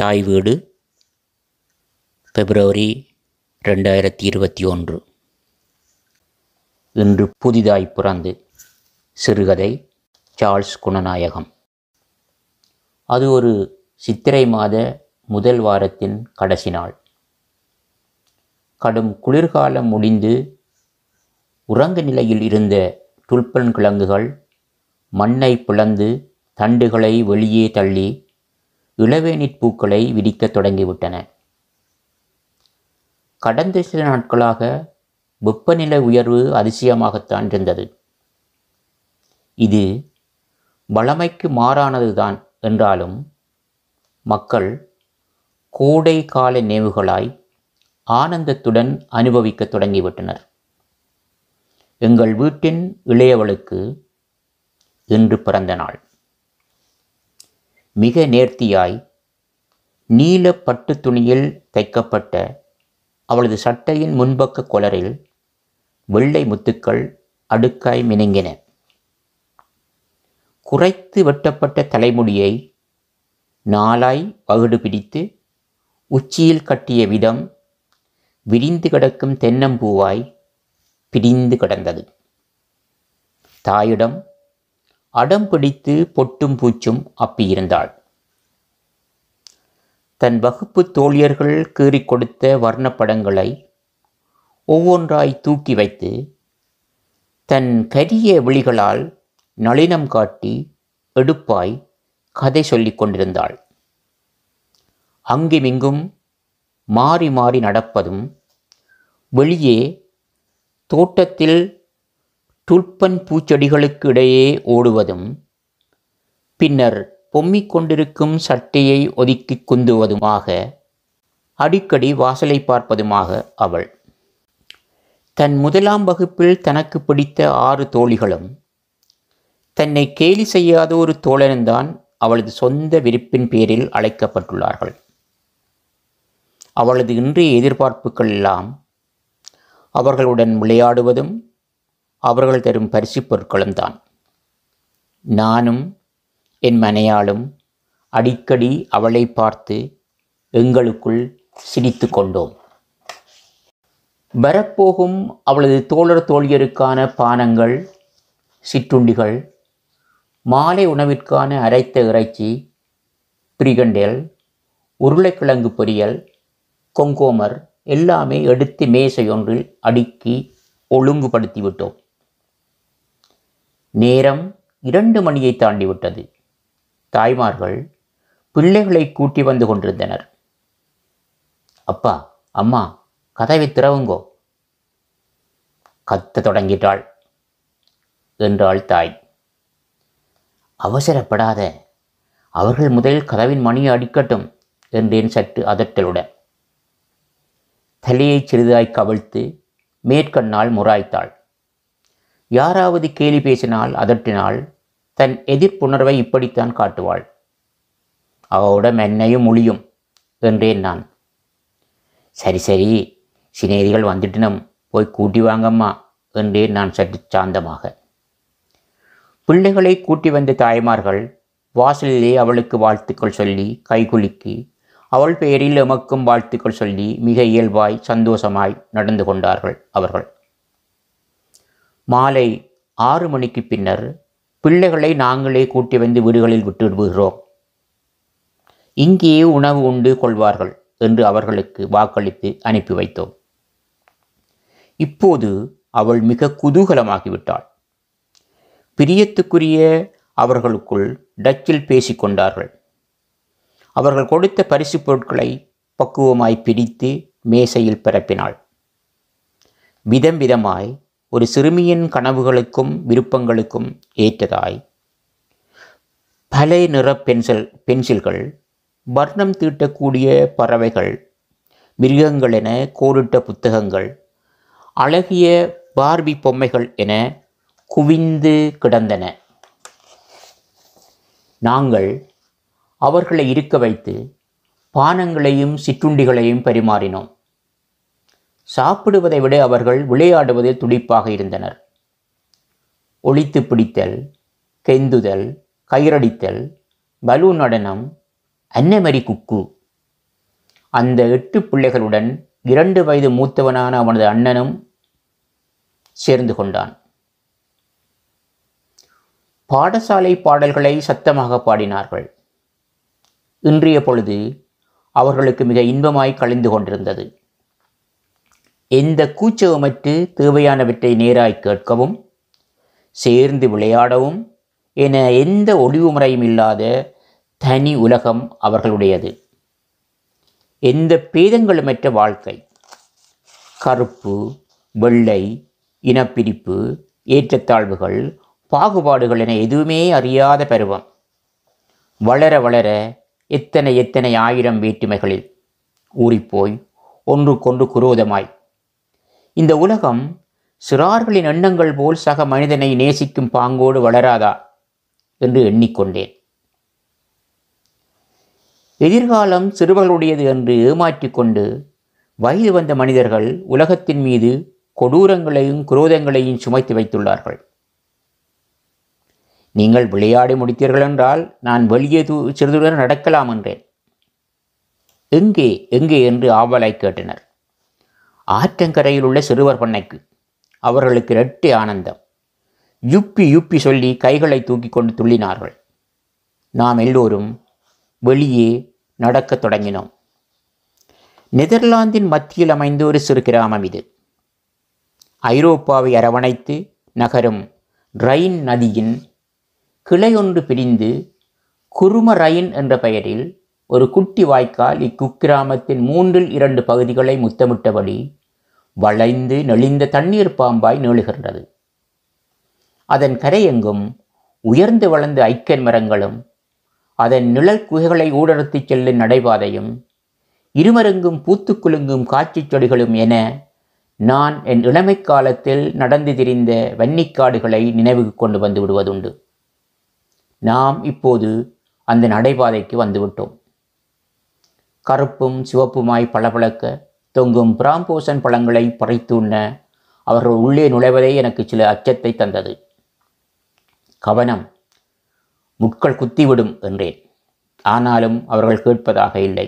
தாய் வீடு பிப்ரவரி ரெண்டாயிரத்தி இருபத்தி ஒன்று இன்று புதிதாய் பிறந்து சிறுகதை சார்ல்ஸ் குணநாயகம் அது ஒரு சித்திரை மாத முதல் வாரத்தின் கடைசி நாள் கடும் குளிர்காலம் முடிந்து உறங்க நிலையில் இருந்த துல்பன் கிழங்குகள் மண்ணை பிளந்து தண்டுகளை வெளியே தள்ளி இளவேனிற் பூக்களை விரிக்க தொடங்கிவிட்டன கடந்த சில நாட்களாக வெப்பநிலை உயர்வு அதிசயமாகத்தான் இருந்தது இது வளமைக்கு மாறானதுதான் என்றாலும் மக்கள் கோடை கால நினைவுகளாய் ஆனந்தத்துடன் அனுபவிக்க தொடங்கிவிட்டனர் எங்கள் வீட்டின் இளையவளுக்கு இன்று பிறந்த நாள் மிக நேர்த்தியாய் நீல பட்டு துணியில் தைக்கப்பட்ட அவளது சட்டையின் முன்பக்க கொலரில் வெள்ளை முத்துக்கள் அடுக்காய் மினுங்கின குறைத்து வெட்டப்பட்ட தலைமுடியை நாளாய் பகுடு பிடித்து உச்சியில் கட்டிய விதம் விரிந்து கிடக்கும் தென்னம்பூவாய் பிரிந்து கிடந்தது தாயிடம் அடம் பிடித்து பொட்டும் பூச்சும் அப்பியிருந்தாள் தன் வகுப்பு தோழியர்கள் கீறி கொடுத்த வர்ணப்படங்களை ஒவ்வொன்றாய் தூக்கி வைத்து தன் கரிய விழிகளால் நளினம் காட்டி எடுப்பாய் கதை சொல்லி கொண்டிருந்தாள் அங்குமிங்கும் மாறி மாறி நடப்பதும் வெளியே தோட்டத்தில் துல்பன் பூச்செடிகளுக்கு இடையே ஓடுவதும் பின்னர் பொம்மிக் கொண்டிருக்கும் சட்டையை ஒதுக்கி குந்துவதுமாக அடிக்கடி வாசலை பார்ப்பதுமாக அவள் தன் முதலாம் வகுப்பில் தனக்கு பிடித்த ஆறு தோழிகளும் தன்னை கேலி செய்யாத ஒரு தோழன்தான் அவளது சொந்த விருப்பின் பேரில் அழைக்கப்பட்டுள்ளார்கள் அவளது இன்றைய எதிர்பார்ப்புகள் எல்லாம் அவர்களுடன் விளையாடுவதும் அவர்கள் தரும் பரிசுப் பொருட்களும் தான் நானும் என் மனையாளும் அடிக்கடி அவளை பார்த்து எங்களுக்குள் சிரித்து கொண்டோம் வரப்போகும் அவளது தோழர் தோழியருக்கான பானங்கள் சிற்றுண்டிகள் மாலை உணவிற்கான அரைத்த இறைச்சி பிரிகண்டல் உருளைக்கிழங்கு பொரியல் கொங்கோமர் எல்லாமே எடுத்து மேசையொன்றில் அடுக்கி அடுக்கி ஒழுங்குபடுத்திவிட்டோம் நேரம் இரண்டு மணியை தாண்டிவிட்டது தாய்மார்கள் பிள்ளைகளை கூட்டி வந்து கொண்டிருந்தனர் அப்பா அம்மா கதவை திறவுங்கோ கத்த தொடங்கிட்டாள் என்றாள் தாய் அவசரப்படாத அவர்கள் முதலில் கதவின் மணியை அடிக்கட்டும் என்றேன் சற்று அதட்டலுடன் தலையை சிறிதாய் கவிழ்த்து மேற்கண்ணால் முராய்த்தாள் யாராவது கேலி பேசினால் அதட்டினால் தன் எதிர்ப்புணர்வை இப்படித்தான் காட்டுவாள் அவளோட மென்னையும் முழியும் என்றேன் நான் சரி சரி சிநேகிகள் வந்துட்டினம் போய் கூட்டி வாங்கம்மா என்றேன் நான் சற்று சாந்தமாக பிள்ளைகளை கூட்டி வந்த தாய்மார்கள் வாசலிலே அவளுக்கு வாழ்த்துக்கள் சொல்லி கைகுலுக்கி அவள் பெயரில் எமக்கும் வாழ்த்துக்கள் சொல்லி மிக இயல்பாய் சந்தோஷமாய் நடந்து கொண்டார்கள் அவர்கள் மாலை ஆறு மணிக்கு பின்னர் பிள்ளைகளை நாங்களே கூட்டி வந்து வீடுகளில் விட்டுவிடுகிறோம் இங்கேயே உணவு உண்டு கொள்வார்கள் என்று அவர்களுக்கு வாக்களித்து அனுப்பி வைத்தோம் இப்போது அவள் மிக குதூகலமாகிவிட்டாள் பிரியத்துக்குரிய அவர்களுக்குள் டச்சில் பேசிக்கொண்டார்கள் அவர்கள் கொடுத்த பரிசுப் பொருட்களை பக்குவமாய் பிரித்து மேசையில் பரப்பினாள் விதம் விதமாய் ஒரு சிறுமியின் கனவுகளுக்கும் விருப்பங்களுக்கும் ஏற்றதாய் பலை நிற பென்சில் பென்சில்கள் வர்ணம் தீட்டக்கூடிய பறவைகள் மிருகங்கள் என கோடிட்ட புத்தகங்கள் அழகிய பார்பி பொம்மைகள் என குவிந்து கிடந்தன நாங்கள் அவர்களை இருக்க வைத்து பானங்களையும் சிற்றுண்டிகளையும் பரிமாறினோம் சாப்பிடுவதை விட அவர்கள் விளையாடுவதில் துடிப்பாக இருந்தனர் ஒழித்து பிடித்தல் கெந்துதல் கயிறடித்தல் பலூன் நடனம் அன்னமரி குக்கு அந்த எட்டு பிள்ளைகளுடன் இரண்டு வயது மூத்தவனான அவனது அண்ணனும் சேர்ந்து கொண்டான் பாடசாலை பாடல்களை சத்தமாக பாடினார்கள் இன்றைய பொழுது அவர்களுக்கு மிக இன்பமாய் கழிந்து கொண்டிருந்தது எந்த கூச்சவமற்று தேவையானவற்றை நேராய் கேட்கவும் சேர்ந்து விளையாடவும் என எந்த ஒளிவு முறையும் இல்லாத தனி உலகம் அவர்களுடையது எந்த பேதங்களுமற்ற வாழ்க்கை கருப்பு வெள்ளை இனப்பிரிப்பு ஏற்றத்தாழ்வுகள் பாகுபாடுகள் என எதுவுமே அறியாத பருவம் வளர வளர எத்தனை எத்தனை ஆயிரம் வேற்றுமைகளில் ஊறிப்போய் ஒன்று கொண்டு குரோதமாய் இந்த உலகம் சிறார்களின் எண்ணங்கள் போல் சக மனிதனை நேசிக்கும் பாங்கோடு வளராதா என்று எண்ணிக்கொண்டேன் எதிர்காலம் சிறுவர்களுடையது என்று ஏமாற்றிக்கொண்டு வயது வந்த மனிதர்கள் உலகத்தின் மீது கொடூரங்களையும் குரோதங்களையும் சுமைத்து வைத்துள்ளார்கள் நீங்கள் விளையாடி முடித்தீர்கள் என்றால் நான் வெளியே சிறிதுடன் நடக்கலாம் என்றேன் எங்கே எங்கே என்று ஆவலாய் கேட்டனர் ஆற்றங்கரையில் உள்ள சிறுவர் பண்ணைக்கு அவர்களுக்கு இரட்டை ஆனந்தம் யுப்பி யுப்பி சொல்லி கைகளை தூக்கி கொண்டு துள்ளினார்கள் நாம் எல்லோரும் வெளியே நடக்கத் தொடங்கினோம் நெதர்லாந்தின் மத்தியில் அமைந்த ஒரு சிறு கிராமம் இது ஐரோப்பாவை அரவணைத்து நகரும் ரயின் நதியின் கிளையொன்று பிரிந்து குரும ரயின் என்ற பெயரில் ஒரு குட்டி வாய்க்கால் இக்குக்கிராமத்தின் மூன்றில் இரண்டு பகுதிகளை முத்தமிட்டபடி வளைந்து நெளிந்த தண்ணீர் பாம்பாய் நீளுகின்றது அதன் கரையெங்கும் உயர்ந்து வளர்ந்த ஐக்கன் மரங்களும் அதன் நிழல் குகைகளை ஊடறுத்துச் செல்லும் நடைபாதையும் இருமருங்கும் பூத்துக்குலுங்கும் காட்சிச் காட்சி செடிகளும் என நான் என் இளமை காலத்தில் நடந்து திரிந்த வன்னிக்காடுகளை நினைவுக்கு கொண்டு வந்து விடுவதுண்டு நாம் இப்போது அந்த நடைபாதைக்கு வந்துவிட்டோம் கருப்பும் சிவப்புமாய் பளபளக்க தொங்கும் பிராம்போசன் பழங்களை பறித்து உண்ண அவர்கள் உள்ளே நுழைவதே எனக்கு சில அச்சத்தை தந்தது கவனம் முட்கள் குத்திவிடும் என்றேன் ஆனாலும் அவர்கள் கேட்பதாக இல்லை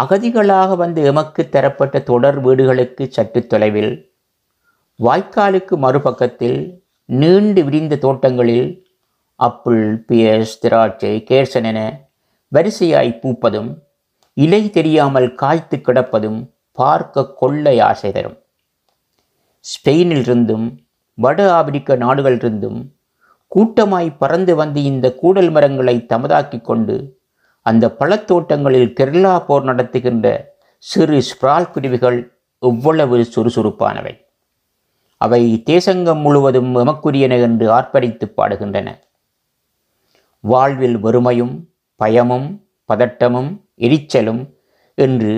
அகதிகளாக வந்து எமக்கு தரப்பட்ட தொடர் வீடுகளுக்கு சற்று தொலைவில் வாய்க்காலுக்கு மறுபக்கத்தில் நீண்டு விரிந்த தோட்டங்களில் அப்புள் பியஸ் திராட்சை கேர்சன் என வரிசையாய் பூப்பதும் இலை தெரியாமல் காய்த்து கிடப்பதும் பார்க்க கொள்ளை ஆசை தரும் ஸ்பெயினிலிருந்தும் வட ஆப்பிரிக்க நாடுகளிலிருந்தும் கூட்டமாய் பறந்து வந்து இந்த கூடல் மரங்களை தமதாக்கி கொண்டு அந்த பழத்தோட்டங்களில் கெர்லா போர் நடத்துகின்ற சிறு ஸ்பிரால் பிரிவுகள் எவ்வளவு சுறுசுறுப்பானவை அவை தேசங்கம் முழுவதும் எமக்குரியன என்று ஆர்ப்பரித்து பாடுகின்றன வாழ்வில் வறுமையும் பயமும் பதட்டமும் எரிச்சலும் என்று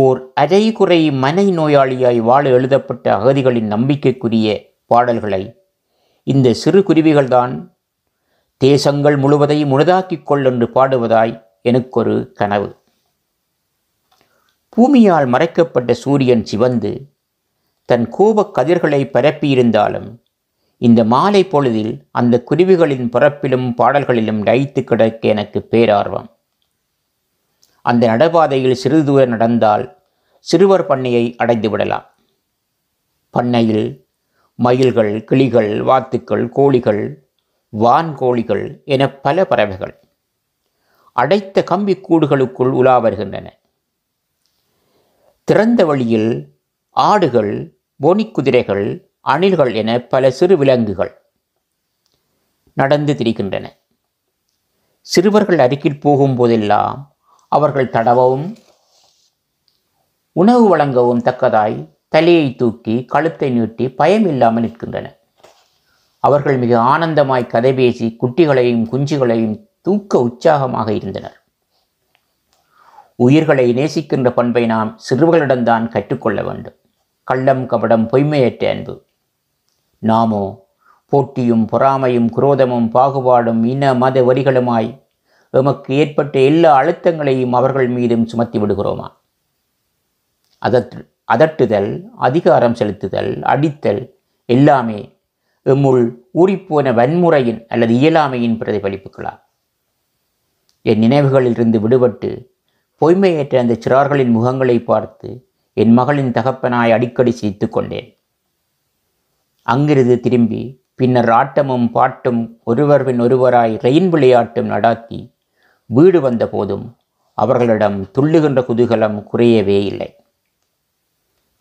ஓர் அஜைகுறை மனை நோயாளியாய் வாழ எழுதப்பட்ட அகதிகளின் நம்பிக்கைக்குரிய பாடல்களை இந்த சிறு குருவிகள்தான் தேசங்கள் முழுவதையும் முழுதாக்கிக் கொள் என்று பாடுவதாய் எனக்கொரு கனவு பூமியால் மறைக்கப்பட்ட சூரியன் சிவந்து தன் கோபக் கதிர்களை பரப்பியிருந்தாலும் இந்த மாலை பொழுதில் அந்த குருவிகளின் பிறப்பிலும் பாடல்களிலும் டைத்து கிடக்க எனக்கு பேரார்வம் அந்த நடைபாதையில் சிறிது தூரம் நடந்தால் சிறுவர் பண்ணையை அடைந்து விடலாம் பண்ணையில் மயில்கள் கிளிகள் வாத்துக்கள் கோழிகள் வான்கோழிகள் என பல பறவைகள் அடைத்த கம்பி கூடுகளுக்குள் உலா வருகின்றன திறந்த வழியில் ஆடுகள் போனிக்குதிரைகள் அணில்கள் என பல சிறு விலங்குகள் நடந்து திரிகின்றன சிறுவர்கள் அருகில் போகும்போதெல்லாம் அவர்கள் தடவவும் உணவு வழங்கவும் தக்கதாய் தலையை தூக்கி கழுத்தை நீட்டி பயம் இல்லாமல் நிற்கின்றன அவர்கள் மிக ஆனந்தமாய் கதை பேசி குட்டிகளையும் குஞ்சுகளையும் தூக்க உற்சாகமாக இருந்தனர் உயிர்களை நேசிக்கின்ற பண்பை நாம் சிறுவர்களிடம்தான் கற்றுக்கொள்ள வேண்டும் கள்ளம் கபடம் பொய்மையற்ற அன்பு நாமோ போட்டியும் பொறாமையும் குரோதமும் பாகுபாடும் இன மத வரிகளுமாய் எமக்கு ஏற்பட்ட எல்லா அழுத்தங்களையும் அவர்கள் மீதும் சுமத்தி விடுகிறோமா அதற்று அதட்டுதல் அதிகாரம் செலுத்துதல் அடித்தல் எல்லாமே எம்முள் ஊறிப்போன வன்முறையின் அல்லது இயலாமையின் பிரதிபலிப்புகளா என் நினைவுகளிலிருந்து விடுபட்டு பொய்மையேற்ற அந்த சிறார்களின் முகங்களை பார்த்து என் மகளின் தகப்பனாய் அடிக்கடி சிரித்து கொண்டேன் அங்கிருந்து திரும்பி பின்னர் ஆட்டமும் பாட்டும் ஒருவர் பின் ஒருவராய் ரெயின் விளையாட்டும் நடாத்தி வீடு வந்த போதும் அவர்களிடம் துள்ளுகின்ற குதூகலம் குறையவே இல்லை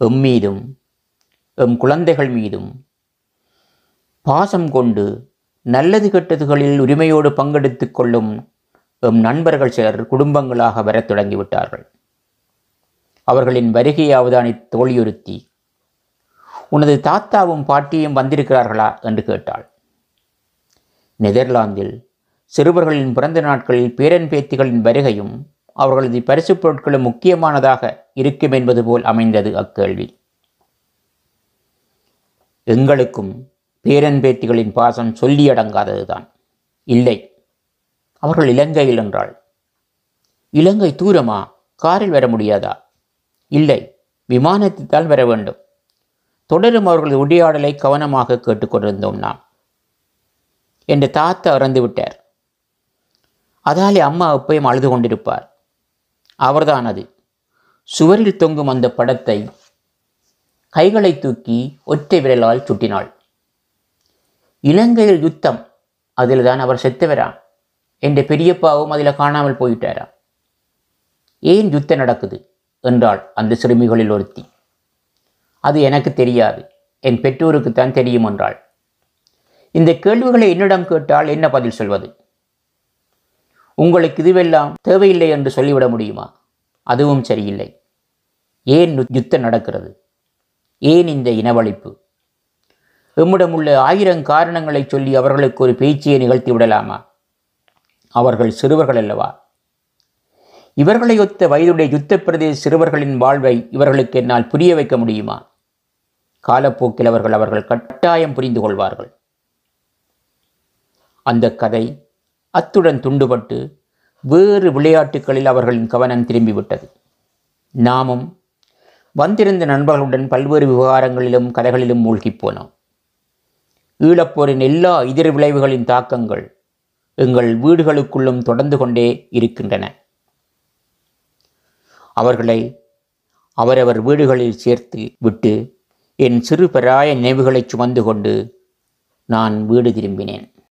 எம் மீதும் எம் குழந்தைகள் மீதும் பாசம் கொண்டு நல்லது கெட்டதுகளில் உரிமையோடு பங்கெடுத்து கொள்ளும் எம் நண்பர்கள் சிலர் குடும்பங்களாக வரத் தொடங்கிவிட்டார்கள் அவர்களின் வருகையை அவதானி தோழியுறுத்தி உனது தாத்தாவும் பாட்டியும் வந்திருக்கிறார்களா என்று கேட்டாள் நெதர்லாந்தில் சிறுவர்களின் பிறந்த நாட்களில் பேரன் பேத்திகளின் வருகையும் அவர்களது பரிசுப் பொருட்களும் முக்கியமானதாக இருக்கும் என்பது போல் அமைந்தது அக்கேள்வி எங்களுக்கும் பேரன் பேத்திகளின் பாசம் சொல்லி அடங்காததுதான் இல்லை அவர்கள் இலங்கையில் என்றால் இலங்கை தூரமா காரில் வர முடியாதா இல்லை விமானத்தில்தான் வர வேண்டும் தொடரும் அவர்களது உடையாடலை கவனமாக கேட்டுக்கொண்டிருந்தோம் நாம் என்று தாத்தா இறந்து விட்டார் அதாலே அம்மா அப்பையும் அழுது கொண்டிருப்பார் அவர்தான் அது சுவரில் தொங்கும் அந்த படத்தை கைகளை தூக்கி ஒற்றை விரலால் சுட்டினாள் இலங்கையில் யுத்தம் அதில் தான் அவர் செத்துவரா என்ற பெரியப்பாவும் அதில் காணாமல் போயிட்டாரா ஏன் யுத்தம் நடக்குது என்றாள் அந்த சிறுமிகளில் ஒருத்தி அது எனக்கு தெரியாது என் பெற்றோருக்குத்தான் தெரியும் என்றாள் இந்த கேள்விகளை என்னிடம் கேட்டால் என்ன பதில் சொல்வது உங்களுக்கு இதுவெல்லாம் தேவையில்லை என்று சொல்லிவிட முடியுமா அதுவும் சரியில்லை ஏன் யுத்தம் நடக்கிறது ஏன் இந்த இனவழிப்பு எம்மிடம் உள்ள ஆயிரம் காரணங்களை சொல்லி அவர்களுக்கு ஒரு பேச்சியை நிகழ்த்தி விடலாமா அவர்கள் சிறுவர்கள் அல்லவா இவர்களை ஒத்த வயதுடைய யுத்த பிரதேச சிறுவர்களின் வாழ்வை இவர்களுக்கு என்னால் புரிய வைக்க முடியுமா காலப்போக்கில் அவர்கள் அவர்கள் கட்டாயம் புரிந்து கொள்வார்கள் அந்த கதை அத்துடன் துண்டுபட்டு வேறு விளையாட்டுகளில் அவர்களின் கவனம் திரும்பிவிட்டது நாமும் வந்திருந்த நண்பர்களுடன் பல்வேறு விவகாரங்களிலும் கதைகளிலும் மூழ்கிப் போனோம் ஈழப்போரின் எல்லா எதிர் விளைவுகளின் தாக்கங்கள் எங்கள் வீடுகளுக்குள்ளும் தொடர்ந்து கொண்டே இருக்கின்றன அவர்களை அவரவர் வீடுகளில் சேர்த்து விட்டு என் சிறு பராய நினைவுகளை சுமந்து கொண்டு நான் வீடு திரும்பினேன்